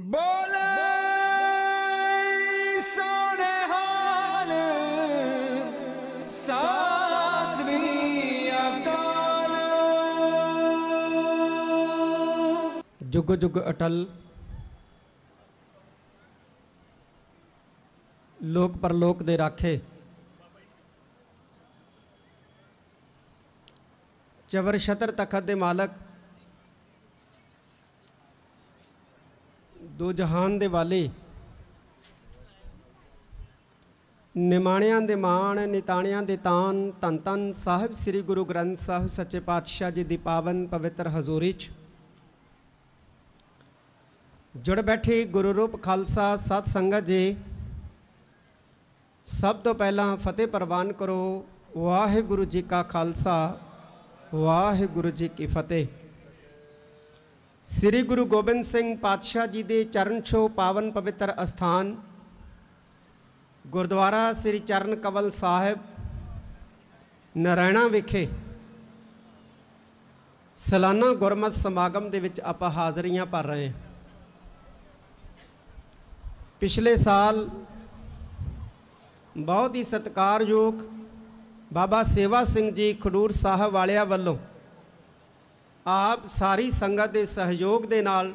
ਬੋਲੇ ਸੋਨੇ ਹਾਲ ਸਾਸ ਵੀ ਅਕਾਲ ਜੁਗ ਜੁਗ ਅਟਲ ਲੋਕ ਪਰਲੋਕ ਦੇ ਰਾਖੇ ਚਵਰ ਸ਼ਤਰ ਤਖਤ ਦੇ ਮਾਲਕ ਦੋ ਜਹਾਨ ਦੇ ਵਾਲੇ ਨਿਮਾਣਿਆਂ ਦੇ ਮਾਣ ਨਿਤਾਣਿਆਂ ਦੇ ਤਾਨ ਤਨ ਤਨ ਸਾਹਿਬ ਸ੍ਰੀ ਗੁਰੂ ਗ੍ਰੰਥ ਸਾਹਿਬ ਸੱਚੇ ਪਾਤਸ਼ਾਹ ਜੀ ਦੀ ਪਾਵਨ ਪਵਿੱਤਰ ਹਜ਼ੂਰੀ 'ਚ ਜੁੜ ਬੈਠੇ ਗੁਰੂ ਰੂਪ ਖਾਲਸਾ ਸਤ ਸੰਗਤ ਜੀ ਸਭ ਤੋਂ ਪਹਿਲਾਂ ਫਤਿਹ ਪ੍ਰਵਾਨ ਕਰੋ ਵਾਹਿਗੁਰੂ ਜੀ ਕਾ ਖਾਲਸਾ ਵਾਹਿਗੁਰੂ ਜੀ ਕੀ ਫਤਿਹ ਸ੍ਰੀ ਗੁਰੂ ਗੋਬਿੰਦ ਸਿੰਘ ਪਾਤਸ਼ਾਹ ਜੀ ਦੇ ਚਰਨ ਛੋ ਪਾਵਨ ਪਵਿੱਤਰ ਅਸਥਾਨ ਗੁਰਦੁਆਰਾ ਸ੍ਰੀ ਚਰਨ ਕਵਲ ਸਾਹਿਬ ਨਰਾਇਣਾ ਵਿਖੇ ਸਾਲਾਨਾ ਗੁਰਮਤ ਸਮਾਗਮ ਦੇ ਵਿੱਚ ਆਪਾਂ ਹਾਜ਼ਰੀਆਂ ਭਰ ਰਹੇ ਹਾਂ ਪਿਛਲੇ ਸਾਲ ਬਹੁਤ ਹੀ ਸਤਿਕਾਰਯੋਗ ਬਾਬਾ ਸੇਵਾ ਸਿੰਘ ਜੀ ਖਡੂਰ ਸਾਹਿਬ ਵਾਲਿਆਂ ਵੱਲੋਂ ਆਪ ਸਾਰੀ ਸੰਗਤ ਦੇ ਸਹਿਯੋਗ ਦੇ ਨਾਲ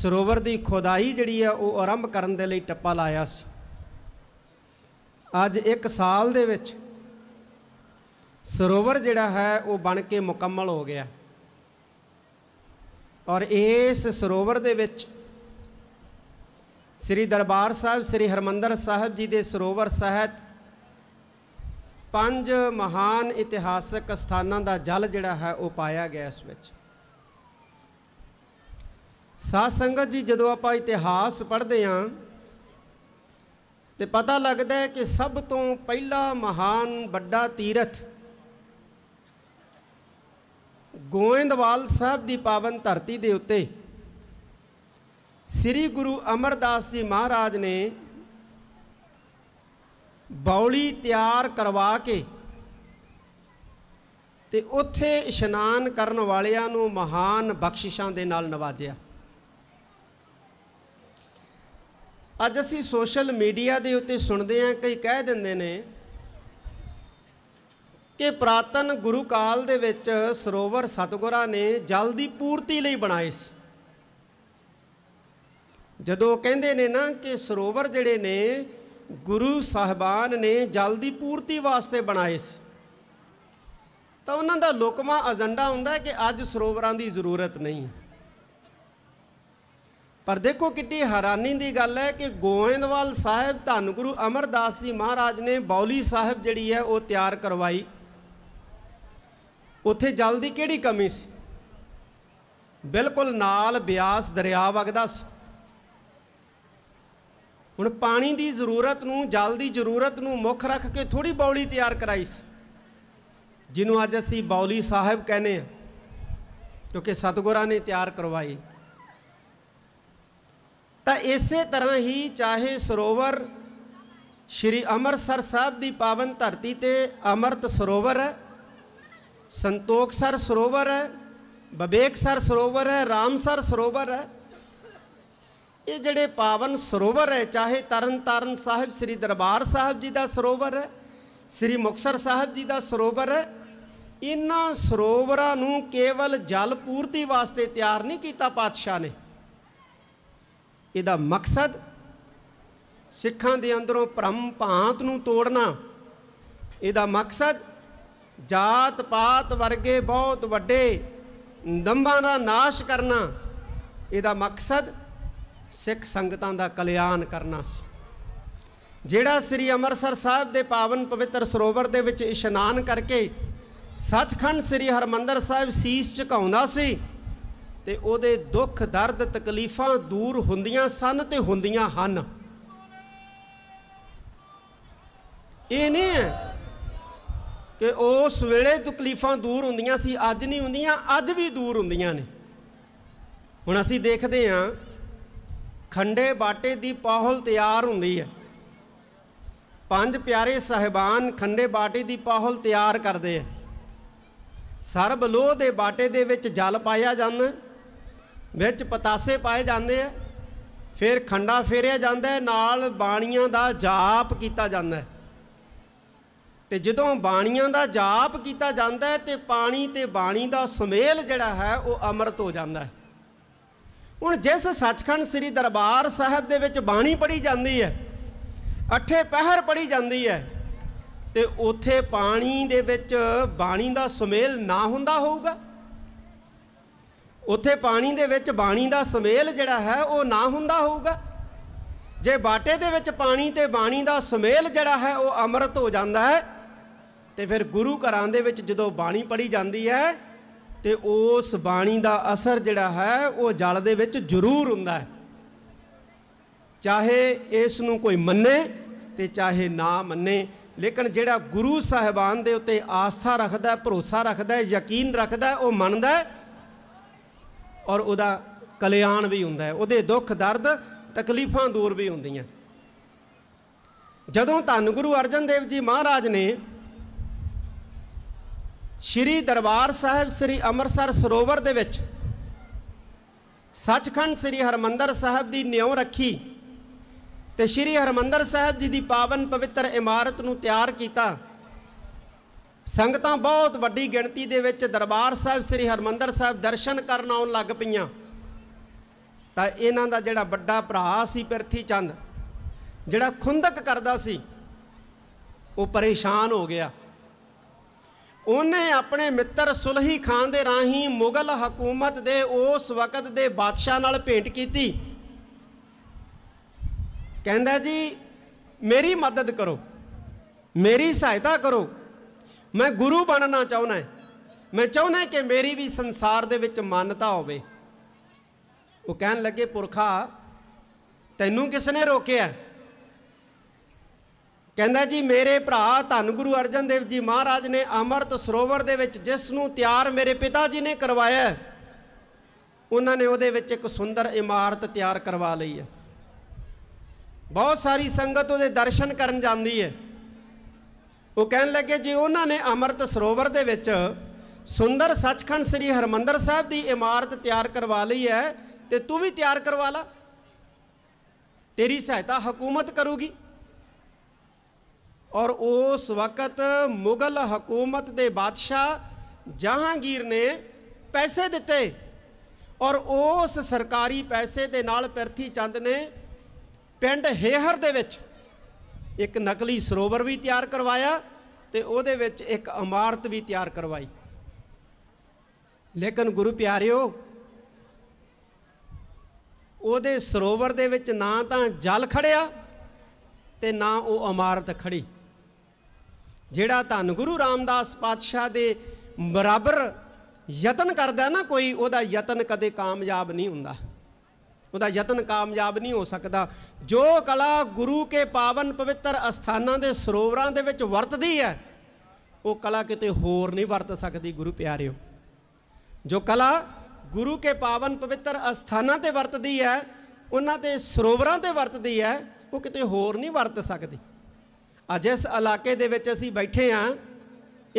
ਸਰੋਵਰ ਦੀ ਖੋਦਾਈ ਜਿਹੜੀ ਹੈ ਉਹ ਆਰੰਭ ਕਰਨ ਦੇ ਲਈ ਟੱਪਾ ਲਾਇਆ ਸੀ ਅੱਜ 1 ਸਾਲ ਦੇ ਵਿੱਚ ਸਰੋਵਰ ਜਿਹੜਾ ਹੈ ਉਹ ਬਣ ਕੇ ਮੁਕੰਮਲ ਹੋ ਗਿਆ ਔਰ ਇਸ ਸਰੋਵਰ ਦੇ ਵਿੱਚ ਸ੍ਰੀ ਦਰਬਾਰ ਸਾਹਿਬ ਸ੍ਰੀ ਹਰਮੰਦਰ ਸਾਹਿਬ ਜੀ ਦੇ ਸਰੋਵਰ ਸਹਿਤ ਪੰਜ ਮਹਾਨ ਇਤਿਹਾਸਕ ਸਥਾਨਾਂ ਦਾ ਜਲ ਜਿਹੜਾ ਹੈ ਉਹ ਪਾਇਆ ਗਿਆ ਇਸ ਵਿੱਚ ਸਾਧ ਸੰਗਤ ਜੀ ਜਦੋਂ ਆਪਾਂ ਇਤਿਹਾਸ ਪੜ੍ਹਦੇ ਆਂ ਤੇ ਪਤਾ ਲੱਗਦਾ ਹੈ ਕਿ ਸਭ ਤੋਂ ਪਹਿਲਾ ਮਹਾਨ ਵੱਡਾ ਤੀਰਥ ਗੋਇੰਦਵਾਲ ਸਾਹਿਬ ਦੀ ਪਾਵਨ ਧਰਤੀ ਦੇ ਉੱਤੇ ਸ੍ਰੀ ਗੁਰੂ ਅਮਰਦਾਸ ਜੀ ਮਹਾਰਾਜ ਨੇ ਬੌਲੀ ਤਿਆਰ ਕਰਵਾ ਕੇ ਤੇ ਉੱਥੇ ਇਸ਼ਨਾਨ ਕਰਨ ਵਾਲਿਆਂ ਨੂੰ ਮਹਾਨ ਬਖਸ਼ਿਸ਼ਾਂ ਦੇ ਨਾਲ ਨਵਾਜਿਆ ਅੱਜ ਅਸੀਂ ਸੋਸ਼ਲ ਮੀਡੀਆ ਦੇ ਉੱਤੇ ਸੁਣਦੇ ਹਾਂ ਕਈ ਕਹਿ ਦਿੰਦੇ ਨੇ ਕਿ ਪ੍ਰਾਤਨ ਗੁਰੂ ਕਾਲ ਦੇ ਵਿੱਚ ਸਰੋਵਰ ਸਤਗੁਰਾਂ ਨੇ ਜਲ ਦੀ ਪੂਰਤੀ ਲਈ ਬਣਾਏ ਸੀ ਜਦੋਂ ਕਹਿੰਦੇ ਨੇ ਨਾ ਕਿ ਸਰੋਵਰ ਜਿਹੜੇ ਨੇ ਗੁਰੂ ਸਾਹਿਬਾਨ ਨੇ ਜਲ ਦੀ ਪੂਰਤੀ ਵਾਸਤੇ ਬਣਾਏ ਸੀ ਤਾਂ ਉਹਨਾਂ ਦਾ ਲੋਕਮਾ ਏਜੰਡਾ ਹੁੰਦਾ ਕਿ ਅੱਜ ਸਰੋਵਰਾਂ ਦੀ ਜ਼ਰੂਰਤ ਨਹੀਂ ਪਰ ਦੇਖੋ ਕਿੰਨੀ ਹੈਰਾਨੀ ਦੀ ਗੱਲ ਹੈ ਕਿ ਗੋਇੰਦਵਾਲ ਸਾਹਿਬ ਧੰਨ ਗੁਰੂ ਅਮਰਦਾਸ ਜੀ ਮਹਾਰਾਜ ਨੇ ਬੌਲੀ ਸਾਹਿਬ ਜਿਹੜੀ ਹੈ ਉਹ ਤਿਆਰ ਕਰਵਾਈ ਉੱਥੇ ਜਲ ਦੀ ਕਿਹੜੀ ਕਮੀ ਸੀ ਬਿਲਕੁਲ ਨਾਲ ਬਿਆਸ ਦਰਿਆ ਵਗਦਾ ਸੀ ਹੁਣ ਪਾਣੀ ਦੀ ਜ਼ਰੂਰਤ ਨੂੰ ਜਲ ਦੀ ਜ਼ਰੂਰਤ ਨੂੰ ਮੁੱਖ ਰੱਖ ਕੇ ਥੋੜੀ ਬੌਲੀ ਤਿਆਰ ਕਰਾਈ ਸੀ ਜਿਹਨੂੰ ਅੱਜ ਅਸੀਂ ਬੌਲੀ ਸਾਹਿਬ ਕਹਿੰਦੇ ਆ ਕਿਉਂਕਿ ਸਤਗੁਰਾਂ ਨੇ ਤਿਆਰ ਕਰਵਾਈ ਤਾਂ ਇਸੇ ਤਰ੍ਹਾਂ ਹੀ ਚਾਹੇ ਸਰੋਵਰ ਸ਼੍ਰੀ ਅੰਮ੍ਰਿਤਸਰ ਸਾਹਿਬ ਦੀ ਪਾਵਨ ਧਰਤੀ ਤੇ ਅਮਰਤ ਸਰੋਵਰ ਹੈ ਸੰਤੋਖਸਰ ਸਰੋਵਰ ਹੈ ਬਵੇਕਸਰ ਸਰੋਵਰ ਹੈ ਰਾਮਸਰ ਸਰੋਵਰ ਹੈ ਇਹ ਜਿਹੜੇ ਪਾਵਨ ਸਰੋਵਰ ਹੈ ਚਾਹੇ ਤਰਨਤਾਰਨ ਸਾਹਿਬ ਸ੍ਰੀ ਦਰਬਾਰ ਸਾਹਿਬ ਜੀ ਦਾ ਸਰੋਵਰ ਹੈ ਸ੍ਰੀ ਮੁਕਸਰ ਸਾਹਿਬ ਜੀ ਦਾ ਸਰੋਵਰ ਹੈ ਇਨ੍ਹਾਂ ਸਰੋਵਰਾਂ ਨੂੰ ਕੇਵਲ ਜਲ ਪੂਰਤੀ ਵਾਸਤੇ ਤਿਆਰ ਨਹੀਂ ਕੀਤਾ ਪਾਤਸ਼ਾਹ ਨੇ ਇਹਦਾ ਮਕਸਦ ਸਿੱਖਾਂ ਦੇ ਅੰਦਰੋਂ ਭ੍ਰਮ ਭਾਂਤ ਨੂੰ ਤੋੜਨਾ ਇਹਦਾ ਮਕਸਦ ਜਾਤ ਪਾਤ ਵਰਗੇ ਬਹੁਤ ਵੱਡੇ ਦੰਭਾਂ ਦਾ ਨਾਸ਼ ਕਰਨਾ ਇਹਦਾ ਮਕਸਦ ਸਿੱਖ ਸੰਗਤਾਂ ਦਾ ਕਲਿਆਣ ਕਰਨਾ ਸੀ ਜਿਹੜਾ ਸ੍ਰੀ ਅੰਮ੍ਰਿਤਸਰ ਸਾਹਿਬ ਦੇ ਪਾਵਨ ਪਵਿੱਤਰ ਸਰੋਵਰ ਦੇ ਵਿੱਚ ਇਸ਼ਨਾਨ ਕਰਕੇ ਸੱਚਖੰਡ ਸ੍ਰੀ ਹਰਮੰਦਰ ਸਾਹਿਬ ਸੀਸ ਝੁਕਾਉਂਦਾ ਸੀ ਤੇ ਉਹਦੇ ਦੁੱਖ ਦਰਦ ਤਕਲੀਫਾਂ ਦੂਰ ਹੁੰਦੀਆਂ ਸਨ ਤੇ ਹੁੰਦੀਆਂ ਹਨ ਇਹ ਨਹੀਂ ਹੈ ਕਿ ਉਸ ਵੇਲੇ ਤਕਲੀਫਾਂ ਦੂਰ ਹੁੰਦੀਆਂ ਸੀ ਅੱਜ ਨਹੀਂ ਹੁੰਦੀਆਂ ਅੱਜ ਵੀ ਦੂਰ ਹੁੰਦੀਆਂ ਨੇ ਹੁਣ ਅਸੀਂ ਦੇਖਦੇ ਹਾਂ ਖੰਡੇ ਬਾਟੇ ਦੀ ਪਾਹਲ ਤਿਆਰ ਹੁੰਦੀ ਹੈ ਪੰਜ ਪਿਆਰੇ ਸਹਿਬਾਨ ਖੰਡੇ ਬਾਟੇ ਦੀ ਪਾਹਲ ਤਿਆਰ ਕਰਦੇ ਆ ਸਰਬ ਲੋਹ ਦੇ ਬਾਟੇ ਦੇ ਵਿੱਚ ਜਲ ਪਾਇਆ ਜਾਂਦਾ ਵਿੱਚ ਪਤਾਸੇ ਪਾਏ ਜਾਂਦੇ ਆ ਫਿਰ ਖੰਡਾ ਫੇਰਿਆ ਜਾਂਦਾ ਨਾਲ ਬਾਣੀਆਂ ਦਾ ਜਾਪ ਕੀਤਾ ਜਾਂਦਾ ਤੇ ਜਦੋਂ ਬਾਣੀਆਂ ਦਾ ਜਾਪ ਕੀਤਾ ਜਾਂਦਾ ਤੇ ਪਾਣੀ ਤੇ ਬਾਣੀ ਦਾ ਸੁਮੇਲ ਜਿਹੜਾ ਹੈ ਉਹ ਅੰਮ੍ਰਿਤ ਹੋ ਜਾਂਦਾ ਹੈ ਹੁਣ ਜਿਸ ਸੱਚਖੰਡ ਸ੍ਰੀ ਦਰਬਾਰ ਸਾਹਿਬ ਦੇ ਵਿੱਚ ਬਾਣੀ ਪੜੀ ਜਾਂਦੀ ਹੈ ਅਠੇ ਪਹਿਰ ਪੜੀ ਜਾਂਦੀ ਹੈ ਤੇ ਉਥੇ ਪਾਣੀ ਦੇ ਵਿੱਚ ਬਾਣੀ ਦਾ ਸੁਮੇਲ ਨਾ ਹੁੰਦਾ ਹੋਊਗਾ ਉਥੇ ਪਾਣੀ ਦੇ ਵਿੱਚ ਬਾਣੀ ਦਾ ਸੁਮੇਲ ਜਿਹੜਾ ਹੈ ਉਹ ਨਾ ਹੁੰਦਾ ਹੋਊਗਾ ਜੇ ਬਾਟੇ ਦੇ ਵਿੱਚ ਪਾਣੀ ਤੇ ਬਾਣੀ ਦਾ ਸੁਮੇਲ ਜਿਹੜਾ ਹੈ ਉਹ ਅੰਮ੍ਰਿਤ ਹੋ ਜਾਂਦਾ ਹੈ ਤੇ ਫਿਰ ਗੁਰੂ ਘਰਾਂ ਦੇ ਵਿੱਚ ਜਦੋਂ ਬਾਣੀ ਪੜੀ ਜਾਂਦੀ ਹੈ ਤੇ ਉਸ ਬਾਣੀ ਦਾ ਅਸਰ ਜਿਹੜਾ ਹੈ ਉਹ ਜਲ ਦੇ ਵਿੱਚ ਜ਼ਰੂਰ ਹੁੰਦਾ ਹੈ ਚਾਹੇ ਇਸ ਨੂੰ ਕੋਈ ਮੰਨੇ ਤੇ ਚਾਹੇ ਨਾ ਮੰਨੇ ਲੇਕਿਨ ਜਿਹੜਾ ਗੁਰੂ ਸਾਹਿਬਾਨ ਦੇ ਉੱਤੇ ਆਸਥਾ ਰੱਖਦਾ ਭਰੋਸਾ ਰੱਖਦਾ ਯਕੀਨ ਰੱਖਦਾ ਉਹ ਮੰਨਦਾ ਔਰ ਉਹਦਾ ਕਲਿਆਣ ਵੀ ਹੁੰਦਾ ਹੈ ਉਹਦੇ ਦੁੱਖ ਦਰਦ ਤਕਲੀਫਾਂ ਦੂਰ ਵੀ ਹੁੰਦੀਆਂ ਜਦੋਂ ਧੰਨ ਗੁਰੂ ਅਰਜਨ ਦੇਵ ਜੀ ਮਹਾਰਾਜ ਨੇ ਸ਼੍ਰੀ ਦਰਬਾਰ ਸਾਹਿਬ ਸ੍ਰੀ ਅੰਮ੍ਰਿਤਸਰ ਸਰੋਵਰ ਦੇ ਵਿੱਚ ਸੱਚਖੰਡ ਸ੍ਰੀ ਹਰਮੰਦਰ ਸਾਹਿਬ ਦੀ ਨਿਉ ਰੱਖੀ ਤੇ ਸ਼੍ਰੀ ਹਰਮੰਦਰ ਸਾਹਿਬ ਜੀ ਦੀ ਪਾਵਨ ਪਵਿੱਤਰ ਇਮਾਰਤ ਨੂੰ ਤਿਆਰ ਕੀਤਾ ਸੰਗਤਾਂ ਬਹੁਤ ਵੱਡੀ ਗਿਣਤੀ ਦੇ ਵਿੱਚ ਦਰਬਾਰ ਸਾਹਿਬ ਸ੍ਰੀ ਹਰਮੰਦਰ ਸਾਹਿਬ ਦਰਸ਼ਨ ਕਰਨ ਆਉਣ ਲੱਗ ਪਈਆਂ ਤਾਂ ਇਹਨਾਂ ਦਾ ਜਿਹੜਾ ਵੱਡਾ ਭਰਾ ਸੀ ਪਿਰਥੀ ਚੰਦ ਜਿਹੜਾ ਖੁੰਦਕ ਕਰਦਾ ਸੀ ਉਹ ਪਰੇਸ਼ਾਨ ਹੋ ਗਿਆ ਉਹਨੇ ਆਪਣੇ ਮਿੱਤਰ ਸੁਲਹੀ ਖਾਨ ਦੇ ਰਾਹੀਂ ਮੁਗਲ ਹਕੂਮਤ ਦੇ ਉਸ ਵਕਤ ਦੇ ਬਾਦਸ਼ਾਹ ਨਾਲ ਭੇਟ ਕੀਤੀ ਕਹਿੰਦਾ ਜੀ ਮੇਰੀ ਮਦਦ ਕਰੋ ਮੇਰੀ ਸਹਾਇਤਾ ਕਰੋ ਮੈਂ ਗੁਰੂ ਬਣਨਾ ਚਾਹੁੰਦਾ ਹਾਂ ਮੈਂ ਚਾਹੁੰਦਾ ਕਿ ਮੇਰੀ ਵੀ ਸੰਸਾਰ ਦੇ ਵਿੱਚ ਮਾਨਤਾ ਹੋਵੇ ਉਹ ਕਹਿਣ ਲੱਗੇ ਪੁਰਖਾ ਤੈਨੂੰ ਕਿਸ ਨੇ ਰੋਕਿਆ ਕਹਿੰਦਾ ਜੀ ਮੇਰੇ ਭਰਾ ਧੰਨ ਗੁਰੂ ਅਰਜਨ ਦੇਵ ਜੀ ਮਹਾਰਾਜ ਨੇ ਅੰਮ੍ਰਿਤ ਸਰੋਵਰ ਦੇ ਵਿੱਚ ਜਿਸ ਨੂੰ ਤਿਆਰ ਮੇਰੇ ਪਿਤਾ ਜੀ ਨੇ ਕਰਵਾਇਆ ਉਹਨਾਂ ਨੇ ਉਹਦੇ ਵਿੱਚ ਇੱਕ ਸੁੰਦਰ ਇਮਾਰਤ ਤਿਆਰ ਕਰਵਾ ਲਈ ਹੈ ਬਹੁਤ ਸਾਰੀ ਸੰਗਤ ਉਹਦੇ ਦਰਸ਼ਨ ਕਰਨ ਜਾਂਦੀ ਹੈ ਉਹ ਕਹਿਣ ਲੱਗੇ ਜੀ ਉਹਨਾਂ ਨੇ ਅੰਮ੍ਰਿਤ ਸਰੋਵਰ ਦੇ ਵਿੱਚ ਸੁੰਦਰ ਸੱਚਖੰਡ ਸ੍ਰੀ ਹਰਮੰਦਰ ਸਾਹਿਬ ਦੀ ਇਮਾਰਤ ਤਿਆਰ ਕਰਵਾ ਲਈ ਹੈ ਤੇ ਤੂੰ ਵੀ ਤਿਆਰ ਕਰਵਾ ਲਾ ਤੇਰੀ ਸਹਾਇਤਾ ਹਕੂਮਤ ਕਰੂਗੀ ਔਰ ਉਸ ਵਕਤ ਮੁਗਲ ਹਕੂਮਤ ਦੇ ਬਾਦਸ਼ਾਹ ਜਹਾਂਗੀਰ ਨੇ ਪੈਸੇ ਦਿੱਤੇ ਔਰ ਉਸ ਸਰਕਾਰੀ ਪੈਸੇ ਦੇ ਨਾਲ ਪਿਰਥੀ ਚੰਦ ਨੇ ਪਿੰਡ ਹੇਹਰ ਦੇ ਵਿੱਚ ਇੱਕ ਨਕਲੀ ਸਰੋਵਰ ਵੀ ਤਿਆਰ ਕਰਵਾਇਆ ਤੇ ਉਹਦੇ ਵਿੱਚ ਇੱਕ ਇਮਾਰਤ ਵੀ ਤਿਆਰ ਕਰਵਾਈ ਲੇਕਿਨ ਗੁਰੂ ਪਿਆਰਿਓ ਉਹਦੇ ਸਰੋਵਰ ਦੇ ਵਿੱਚ ਨਾ ਤਾਂ ਜਲ ਖੜਿਆ ਤੇ ਨਾ ਉਹ ਇਮਾਰਤ ਖੜੀ ਜਿਹੜਾ ਧੰਨ ਗੁਰੂ ਰਾਮਦਾਸ ਪਾਤਸ਼ਾਹ ਦੇ ਬਰਾਬਰ ਯਤਨ ਕਰਦਾ ਨਾ ਕੋਈ ਉਹਦਾ ਯਤਨ ਕਦੇ ਕਾਮਯਾਬ ਨਹੀਂ ਹੁੰਦਾ ਉਹਦਾ ਯਤਨ ਕਾਮਯਾਬ ਨਹੀਂ ਹੋ ਸਕਦਾ ਜੋ ਕਲਾ ਗੁਰੂ ਕੇ ਪਾਵਨ ਪਵਿੱਤਰ ਅਸਥਾਨਾਂ ਦੇ ਸਰੋਵਰਾਂ ਦੇ ਵਿੱਚ ਵਰਤਦੀ ਹੈ ਉਹ ਕਲਾ ਕਿਤੇ ਹੋਰ ਨਹੀਂ ਵਰਤ ਸਕਦੀ ਗੁਰੂ ਪਿਆਰਿਓ ਜੋ ਕਲਾ ਗੁਰੂ ਕੇ ਪਾਵਨ ਪਵਿੱਤਰ ਅਸਥਾਨਾਂ ਤੇ ਵਰਤਦੀ ਹੈ ਉਹਨਾਂ ਤੇ ਸਰੋਵਰਾਂ ਤੇ ਵਰਤਦੀ ਹੈ ਉਹ ਕਿਤੇ ਹੋਰ ਨਹੀਂ ਵਰਤ ਸਕਦੀ ਆ ਜਿਸ ਇਲਾਕੇ ਦੇ ਵਿੱਚ ਅਸੀਂ ਬੈਠੇ ਆ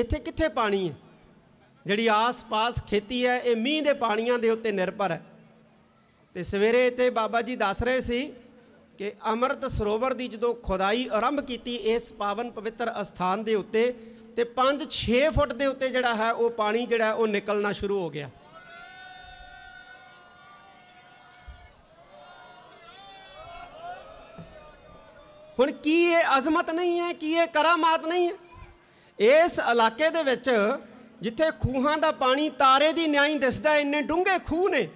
ਇੱਥੇ ਕਿੱਥੇ ਪਾਣੀ ਹੈ ਜਿਹੜੀ ਆਸ-ਪਾਸ ਖੇਤੀ ਹੈ ਇਹ ਮੀਂਹ ਦੇ ਪਾਣੀਆਂ ਦੇ ਉੱਤੇ ਨਿਰਭਰ ਹੈ ਤੇ ਸਵੇਰੇ ਤੇ ਬਾਬਾ ਜੀ ਦੱਸ ਰਹੇ ਸੀ ਕਿ ਅੰਮ੍ਰਿਤ ਸਰੋਵਰ ਦੀ ਜਦੋਂ ਖੁਦਾਈ ਆਰੰਭ ਕੀਤੀ ਇਸ ਪਾਵਨ ਪਵਿੱਤਰ ਅਸਥਾਨ ਦੇ ਉੱਤੇ ਤੇ 5-6 ਫੁੱਟ ਦੇ ਉੱਤੇ ਜਿਹੜਾ ਹੈ ਉਹ ਪਾਣੀ ਜਿਹੜਾ ਉਹ ਨਿਕਲਣਾ ਸ਼ੁਰੂ ਹੋ ਗਿਆ ਹੁਣ ਕੀ ਇਹ ਅਜ਼ਮਤ ਨਹੀਂ ਹੈ ਕੀ ਇਹ ਕਰਾਮਾਤ ਨਹੀਂ ਹੈ ਇਸ ਇਲਾਕੇ ਦੇ ਵਿੱਚ ਜਿੱਥੇ ਖੂਹਾਂ ਦਾ ਪਾਣੀ ਤਾਰੇ ਦੀ ਨਿਆਈ ਦਿਸਦਾ ਇੰਨੇ ਡੂੰਘੇ ਖੂਹ ਨੇ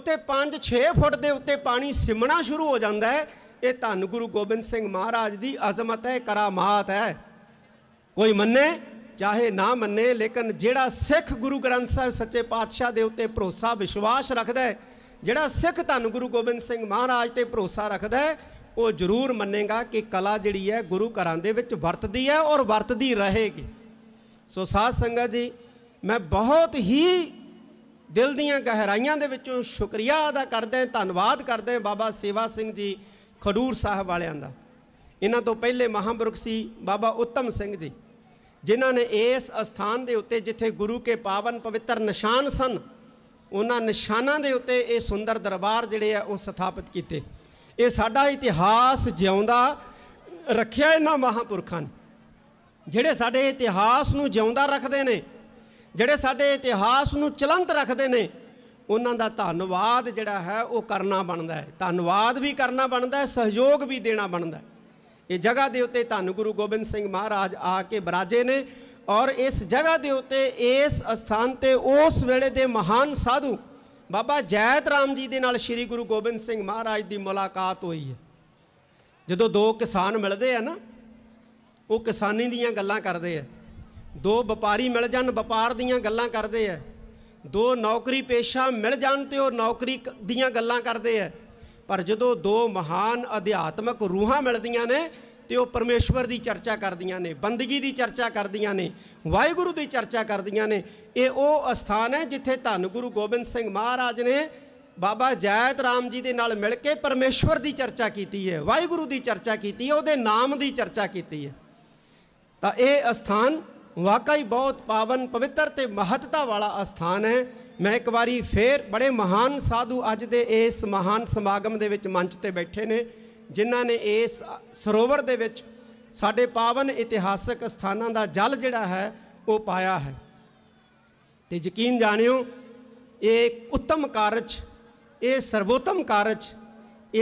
ਉੱਥੇ 5-6 ਫੁੱਟ ਦੇ ਉੱਤੇ ਪਾਣੀ ਸਿਮਣਾ ਸ਼ੁਰੂ ਹੋ ਜਾਂਦਾ ਹੈ ਇਹ ਧੰਨ ਗੁਰੂ ਗੋਬਿੰਦ ਸਿੰਘ ਮਹਾਰਾਜ ਦੀ ਅਜ਼ਮਤ ਹੈ ਕਰਾਮਾਤ ਹੈ ਕੋਈ ਮੰਨੇ ਚਾਹੇ ਨਾ ਮੰਨੇ ਲੇਕਿਨ ਜਿਹੜਾ ਸਿੱਖ ਗੁਰੂ ਗ੍ਰੰਥ ਸਾਹਿਬ ਸੱਚੇ ਪਾਤਸ਼ਾਹ ਦੇ ਉੱਤੇ ਭਰੋਸਾ ਵਿਸ਼ਵਾਸ ਰੱਖਦਾ ਹੈ ਜਿਹੜਾ ਸਿੱਖ ਧੰਨ ਗੁਰੂ ਗੋਬਿੰਦ ਸਿੰਘ ਮਹਾਰਾਜ ਤੇ ਭਰੋਸਾ ਰੱਖਦਾ ਹੈ ਉਹ ਜ਼ਰੂਰ ਮੰਨੇਗਾ ਕਿ ਕਲਾ ਜਿਹੜੀ ਹੈ ਗੁਰੂ ਘਰਾਂ ਦੇ ਵਿੱਚ ਵਰਤਦੀ ਹੈ ਔਰ ਵਰਤਦੀ ਰਹੇਗੀ ਸੋ ਸਾਧ ਸੰਗਤ ਜੀ ਮੈਂ ਬਹੁਤ ਹੀ ਦਿਲ ਦੀਆਂ ਗਹਿਰਾਈਆਂ ਦੇ ਵਿੱਚੋਂ ਸ਼ੁਕਰੀਆ ਅਦਾ ਕਰਦਾ ਹਾਂ ਧੰਨਵਾਦ ਕਰਦਾ ਹਾਂ ਬਾਬਾ ਸੇਵਾ ਸਿੰਘ ਜੀ ਖਡੂਰ ਸਾਹਿਬ ਵਾਲਿਆਂ ਦਾ ਇਹਨਾਂ ਤੋਂ ਪਹਿਲੇ ਮਹਾਂਪੁਰਖ ਸੀ ਬਾਬਾ ਉੱਤਮ ਸਿੰਘ ਜੀ ਜਿਨ੍ਹਾਂ ਨੇ ਇਸ ਅਸਥਾਨ ਦੇ ਉੱਤੇ ਜਿੱਥੇ ਗੁਰੂ ਕੇ ਪਾਵਨ ਪਵਿੱਤਰ ਨਿਸ਼ਾਨ ਸਨ ਉਹਨਾਂ ਨਿਸ਼ਾਨਾਂ ਦੇ ਉੱਤੇ ਇਹ ਸੁੰਦਰ ਦਰਬਾਰ ਜਿਹੜੇ ਆ ਉਹ ਸਥਾਪਿਤ ਕੀਤੇ ਇਹ ਸਾਡਾ ਇਤਿਹਾਸ ਜਿਉਂਦਾ ਰੱਖਿਆ ਇਹਨਾਂ ਮਹਾਪੁਰਖਾਂ ਨੇ ਜਿਹੜੇ ਸਾਡੇ ਇਤਿਹਾਸ ਨੂੰ ਜਿਉਂਦਾ ਰੱਖਦੇ ਨੇ ਜਿਹੜੇ ਸਾਡੇ ਇਤਿਹਾਸ ਨੂੰ ਚਲੰਤ ਰੱਖਦੇ ਨੇ ਉਹਨਾਂ ਦਾ ਧੰਨਵਾਦ ਜਿਹੜਾ ਹੈ ਉਹ ਕਰਨਾ ਬਣਦਾ ਹੈ ਧੰਨਵਾਦ ਵੀ ਕਰਨਾ ਬਣਦਾ ਹੈ ਸਹਿਯੋਗ ਵੀ ਦੇਣਾ ਬਣਦਾ ਹੈ ਇਹ ਜਗ੍ਹਾ ਦੇ ਉੱਤੇ ਧੰਨ ਗੁਰੂ ਗੋਬਿੰਦ ਸਿੰਘ ਮਹਾਰਾਜ ਆ ਕੇ ਬਰਾਜੇ ਨੇ ਔਰ ਇਸ ਜਗ੍ਹਾ ਦੇ ਉੱਤੇ ਇਸ ਸਥਾਨ ਤੇ ਉਸ ਵੇਲੇ ਦੇ ਮਹਾਨ ਸਾਧੂ ਬਾਬਾ ਜੈਤ ਰਾਮ ਜੀ ਦੇ ਨਾਲ ਸ੍ਰੀ ਗੁਰੂ ਗੋਬਿੰਦ ਸਿੰਘ ਮਹਾਰਾਜ ਦੀ ਮੁਲਾਕਾਤ ਹੋਈ ਹੈ ਜਦੋਂ ਦੋ ਕਿਸਾਨ ਮਿਲਦੇ ਆ ਨਾ ਉਹ ਕਿਸਾਨੀ ਦੀਆਂ ਗੱਲਾਂ ਕਰਦੇ ਆ ਦੋ ਵਪਾਰੀ ਮਿਲ ਜਾਣ ਵਪਾਰ ਦੀਆਂ ਗੱਲਾਂ ਕਰਦੇ ਆ ਦੋ ਨੌਕਰੀ ਪੇਸ਼ਾ ਮਿਲ ਜਾਣ ਤੇ ਉਹ ਨੌਕਰੀ ਦੀਆਂ ਗੱਲਾਂ ਕਰਦੇ ਆ ਪਰ ਜਦੋਂ ਦੋ ਮਹਾਨ ਅਧਿਆਤਮਕ ਰੂਹਾਂ ਮਿਲਦੀਆਂ ਨੇ ਤੇ ਉਹ ਪਰਮੇਸ਼ਵਰ ਦੀ ਚਰਚਾ ਕਰਦੀਆਂ ਨੇ ਬੰਦਗੀ ਦੀ ਚਰਚਾ ਕਰਦੀਆਂ ਨੇ ਵਾਹਿਗੁਰੂ ਦੀ ਚਰਚਾ ਕਰਦੀਆਂ ਨੇ ਇਹ ਉਹ ਅਸਥਾਨ ਹੈ ਜਿੱਥੇ ਧੰਨ ਗੁਰੂ ਗੋਬਿੰਦ ਸਿੰਘ ਮਹਾਰਾਜ ਨੇ ਬਾਬਾ ਜੈਤ ਰਾਮ ਜੀ ਦੇ ਨਾਲ ਮਿਲ ਕੇ ਪਰਮੇਸ਼ਵਰ ਦੀ ਚਰਚਾ ਕੀਤੀ ਹੈ ਵਾਹਿਗੁਰੂ ਦੀ ਚਰਚਾ ਕੀਤੀ ਹੈ ਉਹਦੇ ਨਾਮ ਦੀ ਚਰਚਾ ਕੀਤੀ ਹੈ ਤਾਂ ਇਹ ਅਸਥਾਨ ਵਾਕਈ ਬਹੁਤ ਪਾਵਨ ਪਵਿੱਤਰ ਤੇ ਮਹੱਤਤਾ ਵਾਲਾ ਅਸਥਾਨ ਹੈ ਮੈਂ ਇੱਕ ਵਾਰੀ ਫੇਰ ਬੜੇ ਮਹਾਨ ਸਾਧੂ ਅੱਜ ਦੇ ਇਸ ਮਹਾਨ ਸਮਾਗਮ ਦੇ ਵਿੱਚ ਮੰਚ ਤੇ ਬੈਠੇ ਨੇ ਜਿਨ੍ਹਾਂ ਨੇ ਇਸ ਸਰੋਵਰ ਦੇ ਵਿੱਚ ਸਾਡੇ ਪਾਵਨ ਇਤਿਹਾਸਕ ਸਥਾਨਾਂ ਦਾ ਜਲ ਜਿਹੜਾ ਹੈ ਉਹ ਪਾਇਆ ਹੈ ਤੇ ਯਕੀਨ ਜਾਣਿਓ ਇਹ ਉੱਤਮ ਕਾਰਜ ਇਹ ਸਰਵੋਤਮ ਕਾਰਜ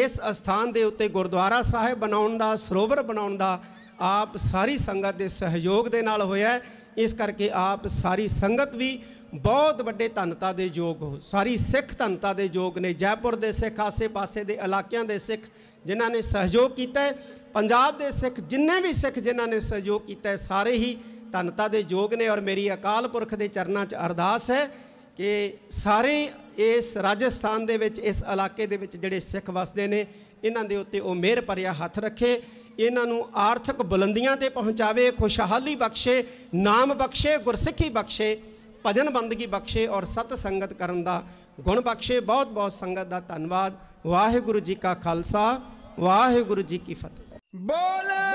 ਇਸ ਸਥਾਨ ਦੇ ਉੱਤੇ ਗੁਰਦੁਆਰਾ ਸਾਹਿਬ ਬਣਾਉਣ ਦਾ ਸਰੋਵਰ ਬਣਾਉਣ ਦਾ ਆਪ ਸਾਰੀ ਸੰਗਤ ਦੇ ਸਹਿਯੋਗ ਦੇ ਨਾਲ ਹੋਇਆ ਇਸ ਕਰਕੇ ਆਪ ਸਾਰੀ ਸੰਗਤ ਵੀ ਬਹੁਤ ਵੱਡੇ ਧੰਨਤਾ ਦੇ ਯੋਗ ਹੋ ਸਾਰੀ ਸਿੱਖ ਧੰਨਤਾ ਦੇ ਯੋਗ ਨੇ ਜੈਪੁਰ ਦੇ ਸਿੱਖ ਆਸੇ-ਪਾਸੇ ਦੇ ਇਲਾਕਿਆਂ ਦੇ ਸਿੱਖ ਜਿਨ੍ਹਾਂ ਨੇ ਸਹਿਯੋਗ ਕੀਤਾ ਪੰਜਾਬ ਦੇ ਸਿੱਖ ਜਿੰਨੇ ਵੀ ਸਿੱਖ ਜਿਨ੍ਹਾਂ ਨੇ ਸਹਿਯੋਗ ਕੀਤਾ ਸਾਰੇ ਹੀ ਧੰਨਤਾ ਦੇ ਯੋਗ ਨੇ ਔਰ ਮੇਰੀ ਅਕਾਲ ਪੁਰਖ ਦੇ ਚਰਨਾਂ 'ਚ ਅਰਦਾਸ ਹੈ ਕਿ ਸਾਰੇ ਇਸ ਰਾਜਸਥਾਨ ਦੇ ਵਿੱਚ ਇਸ ਇਲਾਕੇ ਦੇ ਵਿੱਚ ਜਿਹੜੇ ਸਿੱਖ ਵਸਦੇ ਨੇ ਇਹਨਾਂ ਦੇ ਉੱਤੇ ਉਹ ਮਿਹਰ ਭਰਿਆ ਹੱਥ ਰੱਖੇ ਇਹਨਾਂ ਨੂੰ ਆਰਥਿਕ ਬੁਲੰਦੀਆਂ ਤੇ ਪਹੁੰਚਾਵੇ ਖੁਸ਼ਹਾਲੀ ਬਖਸ਼ੇ ਨਾਮ ਬਖਸ਼ੇ ਗੁਰਸਿੱਖੀ ਬਖਸ਼ੇ ਭਜਨ ਬੰਦਗੀ ਬਖਸ਼ੇ ਔਰ ਸਤ ਸੰਗਤ ਕਰਨ ਦਾ ਗੁਣ ਬਖਸ਼ੇ ਬਹੁਤ ਬਹੁਤ ਸੰਗਤ ਦਾ ਧੰਨਵਾਦ ਵਾਹਿਗੁਰੂ ਜੀ ਕਾ ਖਾਲਸਾ ਵਾਹਿਗੁਰੂ ਜੀ ਕੀ ਫਤਿਹ ਬੋਲੇ